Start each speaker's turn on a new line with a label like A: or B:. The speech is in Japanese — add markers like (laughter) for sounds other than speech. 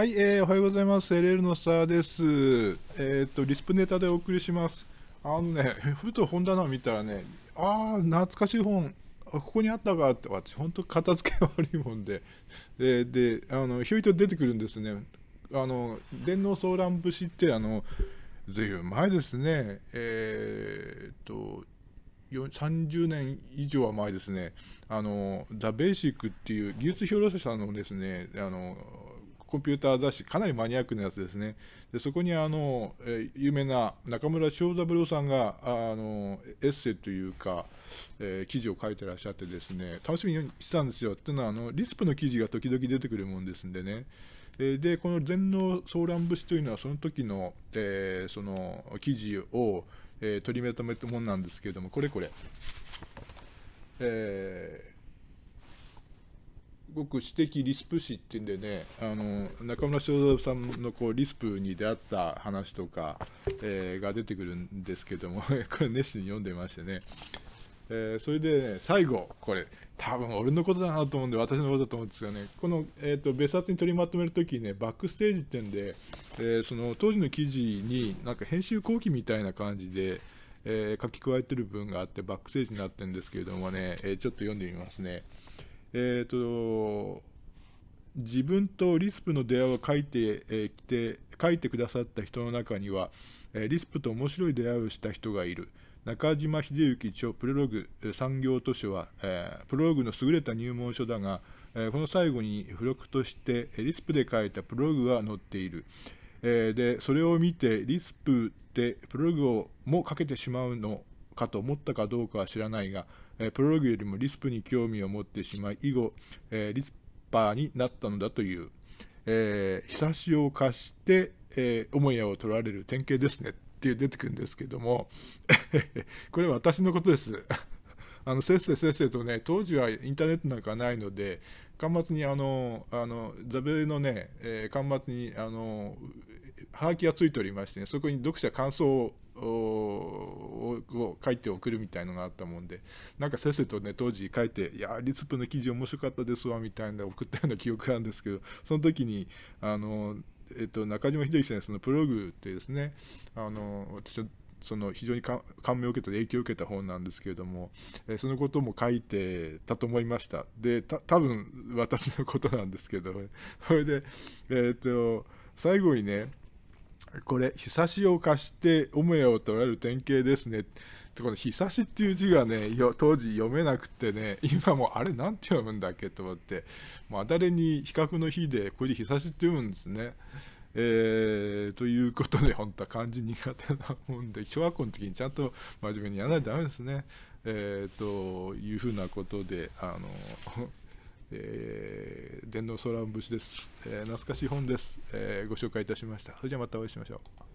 A: はい、えー、おはようございます。LL のスターです。えー、っと、リスプネタでお送りします。あのね、ふと本棚見たらね、ああ、懐かしい本、ここにあったかって、私、本当片付け悪いもんで、で、であのひょいと出てくるんですね。あの、電脳騒乱節って、あの、ずいぶん前ですね、えー、っと、30年以上は前ですね、あの、ザ・ベーシックっていう技術評論者さんのですね、あの、コンピューター雑誌、かなりマニアックなやつですね。でそこにあの、え有名な中村翔三郎さんがあのエッセイというか、えー、記事を書いてらっしゃってですね、楽しみにしてたんですよ。っていうのはあの、リスプの記事が時々出てくるもんですんでね。でこの全能騒乱節というのはその時の、えー、その記事を、えー、取りまとめたものなんですけれどもこれこれ、えー僕私的リスプ誌っていうんでねあの中村正三さんのこうリスプに出会った話とか、えー、が出てくるんですけども (laughs) これ熱心に読んでましてね、えー、それで、ね、最後これ多分俺のことだなと思うんで私のことだと思うんですがねこの、えーと、別冊に取りまとめるときねバックステージってんで、えー、その当時の記事になんか編集後期みたいな感じでえー、書き加えてる文があってバックステージになってるんですけれどもね、えー、ちょっと読んでみますね。えー、と、自分とリスプの出会いを書いてえー、て、書いてくださった人の中には、えー、リスプと面白い出会いをした人がいる。中島秀幸長プロログ産業図書は、えー、プロログの優れた入門書だが、えー、この最後に付録として、リスプで書いたプロログが載っている。えー、で、それを見て、リスプってプロログをもかけてしまうのかと思ったかどうかは知らないが、えプロローグよりもリスプに興味を持ってしまい、以後、えリスパーになったのだという、えー、しを貸して、えー、母屋を取られる典型ですねって出てくるんですけども (laughs) これは私のことです (laughs) あのせっせせっせとね当時はインターネットなんかないので端末にあのあの座ベのね、えー、端末にあのハーキがついておりまして、ね、そこに読者感想をを書いて送るみたいのがあったもんでなんかせっせとね当時書いて「いやリツプの記事面白かったですわ」みたいな送ったような記憶があるんですけどその時にあの、えっと、中島秀樹先生のプログってですねあの私はその非常に感銘を受けた影響を受けた本なんですけれども、えそのことも書いてたと思いましたでた多分私のことなんですけどそれでえっ、と最後にねこれ、日差しを貸してめ屋を取られる典型ですね。この日差しっていう字がね、当時読めなくてね、今もあれなんて読むんだっけと思って、まあ誰に比較の日で、これで日差しって読むんですね。えー、ということで、本当は漢字苦手なもんで、小学校の時にちゃんと真面目にやらないとダメですね。えー、というふうなことで、あのえ電脳ソーラー節です、えー、懐かしい本です、えー、ご紹介いたしましたそれじゃまたお会いしましょう